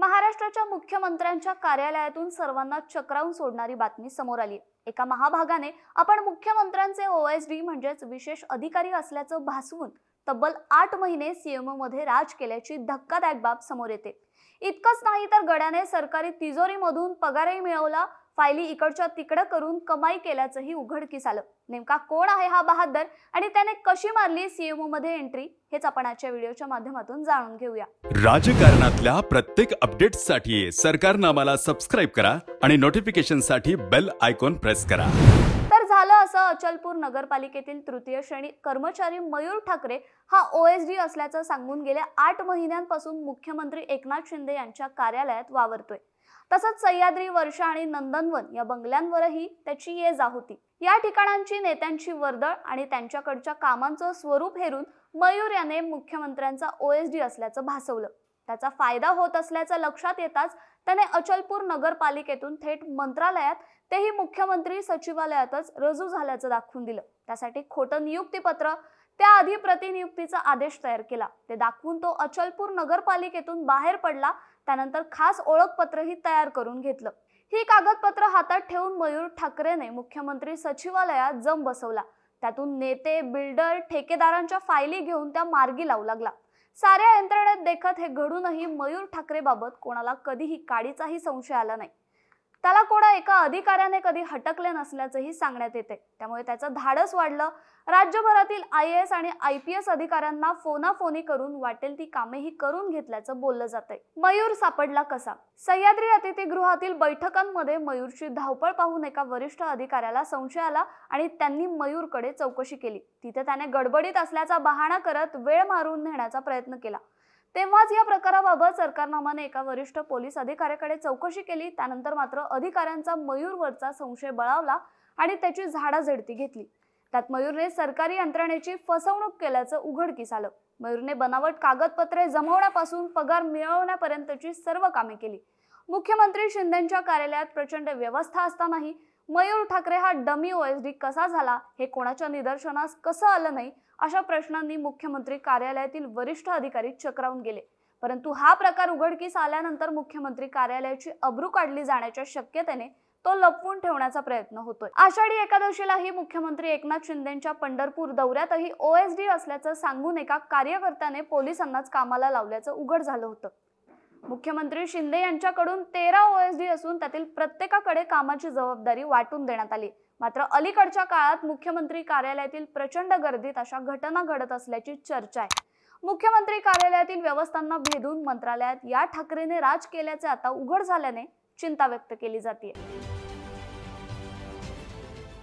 महाराष्ट्राच्या मुख्यमंत्र्यांच्या कार्यालयातून सर्वांना चक्रावून सोडणारी बातमी समोर आली एका महाभागाने आपण मुख्यमंत्र्यांचे ओएसडी म्हणजेच विशेष अधिकारी असल्याचं भासवून तब्बल आठ महिने सीएमओ मध्ये राज केल्याची धक्कादायक बाब समोर येते इतकंच नाही तर गड्याने सरकारी तिजोरीमधून पगारही मिळवला फायली इकडच्या तिकडं करून कमाई केल्याचंही उघडकीस आलं नेमका कोण आहे हा बहादर आणि त्याने कशी मारली सीएमओ मध्ये एंट्री हेच आपण आजच्या व्हिडिओच्या माध्यमातून जाणून घेऊया राजकारणातल्या प्रत्येक सरकारनं सरकारनामाला सबस्क्राईब करा आणि नोटिफिकेशन साठी बेल आयकॉन प्रेस करा असं अचलपूर नगरपालिकेतील तृतीय श्रेणी कर्मचारी मयूर ठाकरे हा ओएसडी असल्याचं सांगून गेल्या आठ महिन्यांपासून मुख्यमंत्री एकनाथ शिंदे यांच्या कार्यालयात वावरतोय तसंच सह्याद्री वर्षा आणि नंदनवन या बंगल्यांवरही त्याची ये जा होती या ठिकाणांची नेत्यांची वर्दळ आणि त्यांच्याकडच्या कामांचं स्वरूप हेरून मयूर याने मुख्यमंत्र्यांचा ओएसडी असल्याचं भासवलं त्याचा फायदा होत असल्याचं लक्षात येताच त्याने अचलपूर नगरपालिकेतून थेट मंत्रालयात तेही मुख्यमंत्री सचिवालयातच रुजू झाल्याचं दाखवून दिलं त्यासाठी खोटं नियुक्तीपत्र त्याआधी प्रतिनियुक्तीचा आदेश तयार केला ते दाखवून तो अचलपूर नगरपालिकेतून बाहेर पडला त्यानंतर खास ओळखपत्रही तयार करून घेतलं ही कागदपत्र हातात ठेवून मयूर ठाकरेने मुख्यमंत्री सचिवालयात जम बसवला त्यातून नेते बिल्डर ठेकेदारांच्या फायली घेऊन त्या मार्गी लावू लागला साऱ्या यंत्रणेत देखत हे घडूनही मयूर ठाकरेबाबत कोणाला कधीही काडीचाही संशय आला नाही त्याला कोणा एका अधिकाऱ्याने कधी हटकले नसल्याचंही सांगण्यात येते त्यामुळे त्याचं धाडस वाढलं राज्यभरातील आय एस आणि आय पी एस अधिकाऱ्यांना फोनाफोनी करून वाटेल ती कामेही करून घेतल्याचं बोललं जातंय मयूर सापडला कसा सह्याद्री अतिथीगृहातील बैठकांमध्ये मयूरची धावपळ पाहून एका वरिष्ठ अधिकाऱ्याला संशय आला आणि त्यांनी मयूरकडे चौकशी केली तिथे त्याने गडबडीत असल्याचा बहाणा करत वेळ मारून नेण्याचा प्रयत्न केला तेव्हाच या प्रकाराबाबत सरकारनामाने एका वरिष्ठ पोलीस अधिकाऱ्याकडे चौकशी केली त्यानंतर मात्र अधिकाऱ्यांचा मयूरवरचा संशय बळावला आणि त्याची झाडाझडती घेतली त्यात मयूरने सरकारी यंत्रणेची फसवणूक केल्याचं उघडकीस आलं मयूरने बनावट कागदपत्रे जमवण्यापासून पगार मिळवण्यापर्यंतची सर्व कामे केली मुख्यमंत्री शिंदेच्या कार्यालयात प्रचंड व्यवस्था असतानाही मयूर ठाकरे हा डमी ओएसडी कसा झाला हे कोणाच्या निदर्शनास कसं आलं नाही अशा प्रश्नांनी मुख्यमंत्री कार्यालयातील वरिष्ठ अधिकारी चक्रावून गेले परंतु हा प्रकार उघडकीस आल्यानंतर मुख्यमंत्री कार्यालयाची अब्रू काढली जाण्याच्या शक्यतेने तो लपवून ठेवण्याचा प्रयत्न होतोय आषाढी एकादशीलाही मुख्यमंत्री एकनाथ शिंदेच्या पंढरपूर दौऱ्यातही ओएसडी असल्याचं सांगून एका कार्यकर्त्याने पोलिसांनाच कामाला लावल्याचं उघड झालं होतं मुख्यमंत्री शिंदे यांच्याकडून तेरा ओएसडी असून त्यातील प्रत्येकाकडे कामाची जबाबदारी वाटून देण्यात आली मात्र अलीकडच्या काळात मुख्यमंत्री कार्यालयातील प्रचंड गर्दीत अशा घटना घडत असल्याची चर्चा आहे मुख्यमंत्री कार्यालयातील व्यवस्थांना भेदून मंत्रालयात या ठाकरेने राज केल्याचे आता उघड झाल्याने चिंता व्यक्त केली जाते